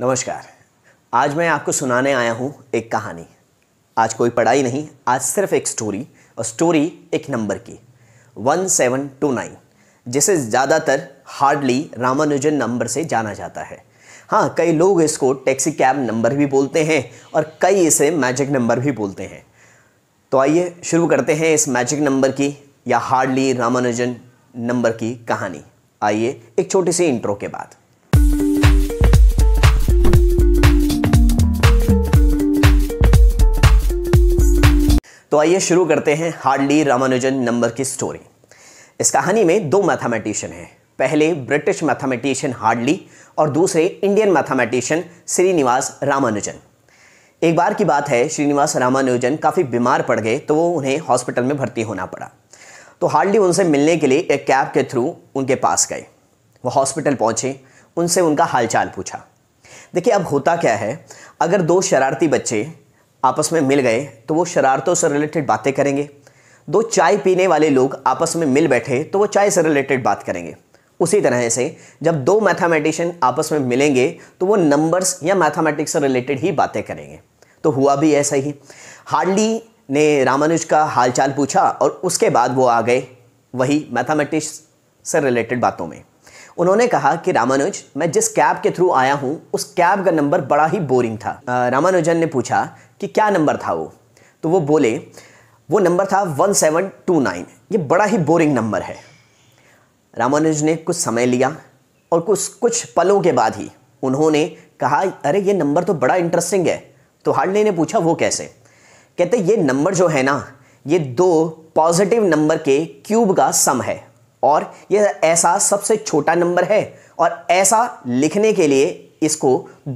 नमस्कार आज मैं आपको सुनाने आया हूँ एक कहानी आज कोई पढ़ाई नहीं आज सिर्फ एक स्टोरी और स्टोरी एक नंबर की वन सेवन टू नाइन जिसे ज़्यादातर हार्डली रामानुजन नंबर से जाना जाता है हाँ कई लोग इसको टैक्सी कैब नंबर भी बोलते हैं और कई इसे मैजिक नंबर भी बोलते हैं तो आइए शुरू करते हैं इस मैजिक नंबर की या हार्डली रामानुजन नंबर की कहानी आइए एक छोटी सी इंट्रो के बाद तो आइए शुरू करते हैं हार्डली रामानुजन नंबर की स्टोरी इस कहानी में दो मैथमेटिशियन हैं पहले ब्रिटिश मैथमेटिशियन हार्डली और दूसरे इंडियन मैथमेटिशियन श्रीनिवास रामानुजन एक बार की बात है श्रीनिवास रामानुजन काफ़ी बीमार पड़ गए तो वो उन्हें हॉस्पिटल में भर्ती होना पड़ा तो हार्डली उनसे मिलने के लिए एक कैब के थ्रू उनके पास गए वो हॉस्पिटल पहुँचे उनसे उनका हालचाल पूछा देखिए अब होता क्या है अगर दो शरारती बच्चे आपस में मिल गए तो वो शरारतों से रिलेटेड बातें करेंगे दो चाय पीने वाले लोग आपस में मिल बैठे तो वो चाय से रिलेटेड बात करेंगे उसी तरह से जब दो मैथमेटिशियन आपस में मिलेंगे तो वो नंबर्स या मैथमेटिक्स से रिलेटेड ही बातें करेंगे तो हुआ भी ऐसा ही हार्डली ने रामानुज का हालचाल पूछा और उसके बाद वो आ गए वही मैथमेटिक्स से रिलेटेड बातों में उन्होंने कहा कि रामानुज मैं जिस कैब के थ्रू आया हूँ उस कैब का नंबर बड़ा ही बोरिंग था रामानुजन ने पूछा कि क्या नंबर था वो तो वो बोले वो नंबर था वन सेवन टू नाइन ये बड़ा ही बोरिंग नंबर है रामानुज ने कुछ समय लिया और कुछ कुछ पलों के बाद ही उन्होंने कहा अरे ये नंबर तो बड़ा इंटरेस्टिंग है तो हार्डले ने पूछा वो कैसे कहते ये नंबर जो है ना ये दो पॉजिटिव नंबर के क्यूब का सम है और यह ऐसा सबसे छोटा नंबर है और ऐसा लिखने के लिए इसको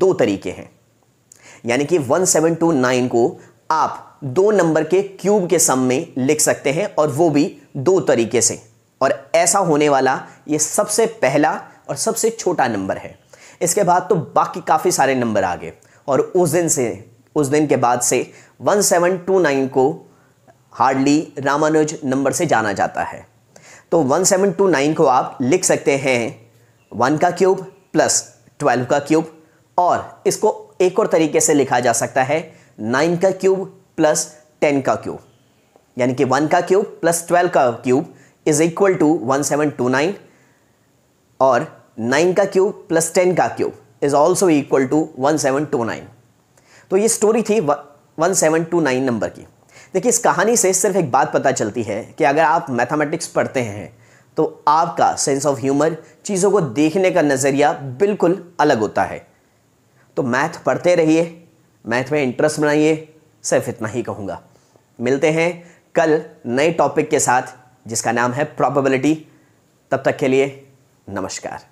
दो तरीके हैं यानी कि 1729 को आप दो नंबर के क्यूब के सम में लिख सकते हैं और वो भी दो तरीके से और ऐसा होने वाला ये सबसे पहला और सबसे छोटा नंबर है इसके बाद तो बाकी काफ़ी सारे नंबर आ गए और उस दिन से उस दिन के बाद से 1729 को हार्डली रामानुज नंबर से जाना जाता है तो 1729 को आप लिख सकते हैं वन का क्यूब प्लस ट्वेल्व का क्यूब और इसको एक और तरीके से लिखा जा सकता है नाइन का क्यूब प्लस टेन का क्यूब यानी कि वन का क्यूब प्लस ट्वेल्व का cube is equal to one seven two nine और नाइन का क्यूब प्लस टेन का cube is also equal to one seven two nine तो ये स्टोरी थी one seven two nine number की देखिए इस कहानी से सिर्फ एक बात पता चलती है कि अगर आप मैथमेटिक्स पढ़ते हैं तो आपका सेंस ऑफ ह्यूमर चीज़ों को देखने का नज़रिया बिल्कुल अलग होता है तो मैथ पढ़ते रहिए मैथ में इंटरेस्ट बनाइए सिर्फ इतना ही कहूँगा मिलते हैं कल नए टॉपिक के साथ जिसका नाम है प्रॉबबिलिटी तब तक के लिए नमस्कार